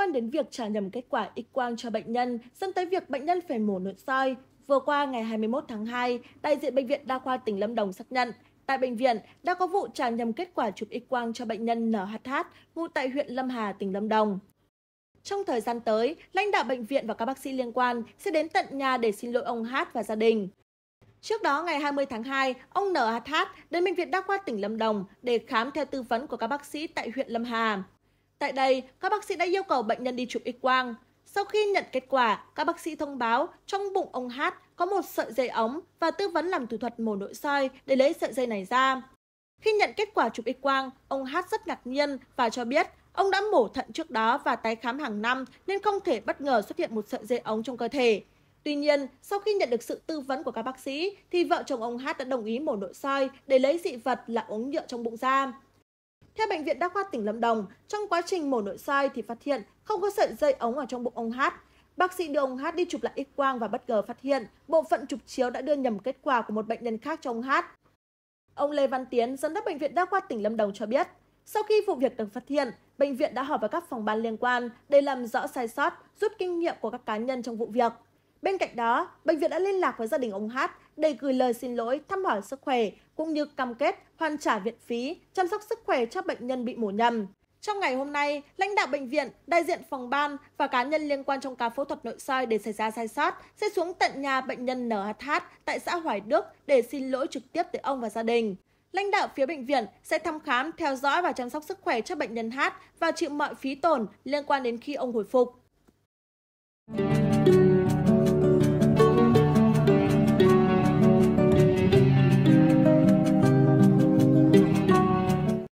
quan đến việc trả nhầm kết quả x quang cho bệnh nhân dẫn tới việc bệnh nhân phải mổ nội soi vừa qua ngày hai mươi một tháng hai đại diện bệnh viện đa khoa tỉnh lâm đồng xác nhận tại bệnh viện đã có vụ trả nhầm kết quả chụp x quang cho bệnh nhân nhh ngụ tại huyện lâm hà tỉnh lâm đồng trong thời gian tới lãnh đạo bệnh viện và các bác sĩ liên quan sẽ đến tận nhà để xin lỗi ông hát và gia đình Trước đó ngày 20 tháng 2, ông NHH đến bệnh viện Đa khoa tỉnh Lâm Đồng để khám theo tư vấn của các bác sĩ tại huyện Lâm Hà tại đây các bác sĩ đã yêu cầu bệnh nhân đi chụp x quang sau khi nhận kết quả các bác sĩ thông báo trong bụng ông hát có một sợi dây ống và tư vấn làm thủ thuật mổ nội soi để lấy sợi dây này ra khi nhận kết quả chụp x quang ông hát rất ngạc nhiên và cho biết ông đã mổ thận trước đó và tái khám hàng năm nên không thể bất ngờ xuất hiện một sợi dây ống trong cơ thể Tuy nhiên, sau khi nhận được sự tư vấn của các bác sĩ, thì vợ chồng ông Hát đã đồng ý mổ nội soi để lấy dị vật là ống nhựa trong bụng ra theo bệnh viện đa khoa tỉnh lâm đồng trong quá trình mổ nội soi thì phát hiện không có sợi dây ống ở trong bụng ông hát bác sĩ đưa ông hát đi chụp lại x quang và bất ngờ phát hiện bộ phận chụp chiếu đã đưa nhầm kết quả của một bệnh nhân khác cho ông hát ông lê văn tiến giám đốc bệnh viện đa khoa tỉnh lâm đồng cho biết sau khi vụ việc được phát hiện bệnh viện đã họp với các phòng ban liên quan để làm rõ sai sót rút kinh nghiệm của các cá nhân trong vụ việc bên cạnh đó bệnh viện đã liên lạc với gia đình ông hát để gửi lời xin lỗi thăm hỏi sức khỏe cũng như cam kết hoàn trả viện phí chăm sóc sức khỏe cho bệnh nhân bị mổ nhầm trong ngày hôm nay, lãnh đạo bệnh viện, đại diện phòng ban và cá nhân liên quan trong ca phẫu thuật nội soi để xảy ra sai sót sẽ xuống tận nhà bệnh nhân NHH tại xã Hoài Đức để xin lỗi trực tiếp tới ông và gia đình. Lãnh đạo phía bệnh viện sẽ thăm khám, theo dõi và chăm sóc sức khỏe cho bệnh nhân H và chịu mọi phí tổn liên quan đến khi ông hồi phục.